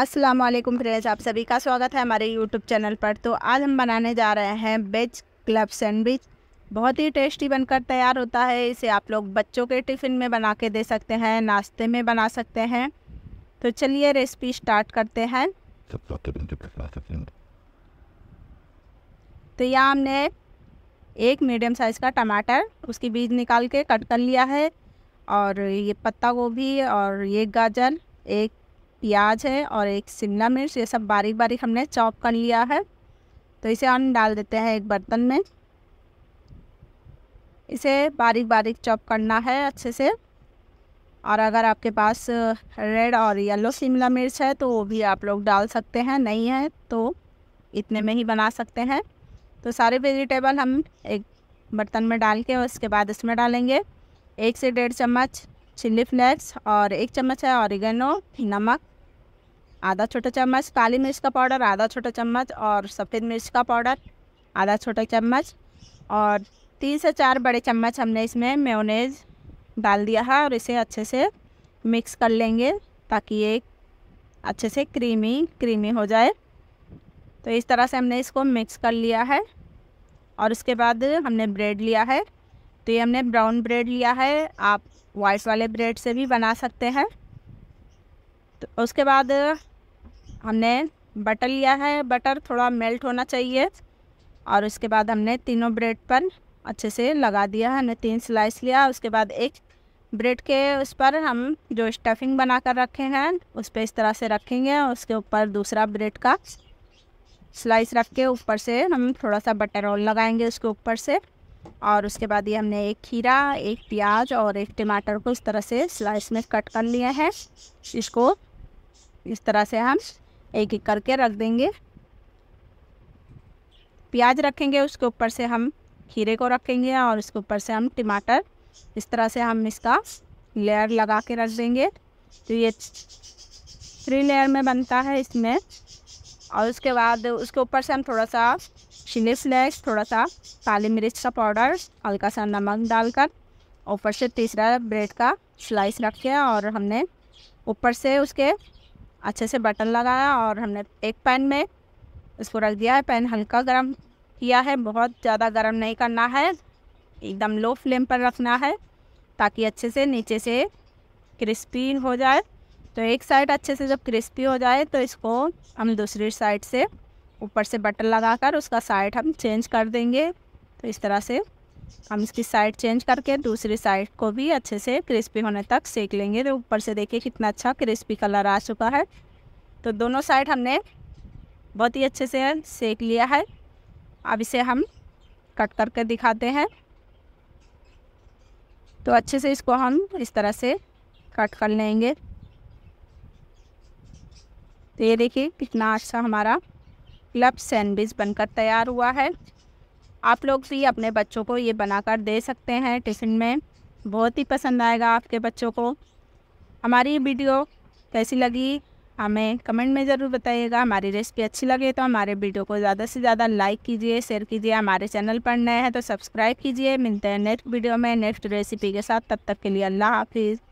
अस्सलाम वालेकुम फ्रेंड्स आप सभी का स्वागत है हमारे यूट्यूब चैनल पर तो आज हम बनाने जा रहे हैं वेज क्लब सैंडविच बहुत ही टेस्टी बनकर तैयार होता है इसे आप लोग बच्चों के टिफ़िन में बना के दे सकते हैं नाश्ते में बना सकते हैं तो चलिए रेसिपी स्टार्ट करते हैं तो यहाँ हमने एक मीडियम साइज़ का टमाटर उसकी बीज निकाल के कट कर लिया है और ये पत्ता गोभी और ये गाजर एक प्याज है और एक शिमला मिर्च ये सब बारीक बारीक हमने चॉप कर लिया है तो इसे हम डाल देते हैं एक बर्तन में इसे बारीक बारीक चॉप करना है अच्छे से और अगर आपके पास रेड और येलो शिमला मिर्च है तो वो भी आप लोग डाल सकते हैं नहीं है तो इतने में ही बना सकते हैं तो सारे वेजिटेबल हम एक बर्तन में डाल के उसके बाद इसमें डालेंगे एक से डेढ़ चम्मच चिल्ली फ्लेक्स और एक चम्मच है ऑरिगेनो नमक आधा छोटा चम्मच काली मिर्च का पाउडर आधा छोटा चम्मच और सफ़ेद मिर्च का पाउडर आधा छोटा चम्मच और तीन से चार बड़े चम्मच हमने इसमें मेयोनेज डाल दिया है और इसे अच्छे से मिक्स कर लेंगे ताकि ये अच्छे से क्रीमी क्रीमी हो जाए तो इस तरह से हमने इसको मिक्स कर लिया है और उसके बाद हमने ब्रेड लिया है तो ये हमने ब्राउन ब्रेड लिया है आप वाइट वाले ब्रेड से भी बना सकते हैं तो उसके बाद हमने बटर लिया है बटर थोड़ा मेल्ट होना चाहिए और उसके बाद हमने तीनों ब्रेड पर अच्छे से लगा दिया हमने तीन स्लाइस लिया उसके बाद एक ब्रेड के उस पर हम जो स्टफिंग बना कर रखे हैं उस पर इस तरह से रखेंगे और उसके ऊपर दूसरा ब्रेड का स्लाइस रख के ऊपर से हम थोड़ा सा बटर रोल लगाएंगे उसके ऊपर से और उसके बाद ये हमने एक खीरा एक प्याज और एक टमाटर को इस तरह से स्लाइस में कट कर लिए हैं इसको इस तरह से हम एक एक करके रख देंगे प्याज रखेंगे उसके ऊपर से हम खीरे को रखेंगे और उसके ऊपर से हम टमाटर इस तरह से हम इसका लेयर लगा के रख देंगे तो ये थ्री लेयर में बनता है इसमें और उसके बाद उसके ऊपर से हम थोड़ा सा चिली फ्लेक्स थोड़ा सा काली मिर्च का पाउडर हल्का सा नमक डालकर ऊपर से तीसरा ब्रेड का स्लाइस रखे और हमने ऊपर से उसके अच्छे से बटन लगाया और हमने एक पैन में इसको रख दिया है पैन हल्का गर्म किया है बहुत ज़्यादा गर्म नहीं करना है एकदम लो फ्लेम पर रखना है ताकि अच्छे से नीचे से क्रिस्पी हो जाए तो एक साइड अच्छे से जब क्रिस्पी हो जाए तो इसको हम दूसरी साइड से ऊपर से बटन लगाकर उसका साइड हम चेंज कर देंगे तो इस तरह से हम इसकी साइड चेंज करके दूसरी साइड को भी अच्छे से क्रिस्पी होने तक सेक लेंगे तो ऊपर से देखिए कितना अच्छा क्रिस्पी कलर आ चुका है तो दोनों साइड हमने बहुत ही अच्छे से सेक लिया है अब इसे हम कट करके दिखाते हैं तो अच्छे से इसको हम इस तरह से कट कर लेंगे तो ये देखिए कितना अच्छा हमारा क्लब सैंडविच बनकर तैयार हुआ है आप लोग भी अपने बच्चों को ये बनाकर दे सकते हैं टिफ़िन में बहुत ही पसंद आएगा आपके बच्चों को हमारी वीडियो कैसी लगी हमें कमेंट में ज़रूर बताइएगा हमारी रेसिपी अच्छी लगे तो हमारे वीडियो को ज़्यादा से ज़्यादा लाइक कीजिए शेयर कीजिए हमारे चैनल पर नए हैं तो सब्सक्राइब कीजिए मिलते हैं नेक्स्ट वीडियो में नेक्स्ट रेसिपी के साथ तब तक के लिए अल्लाह हाफिज़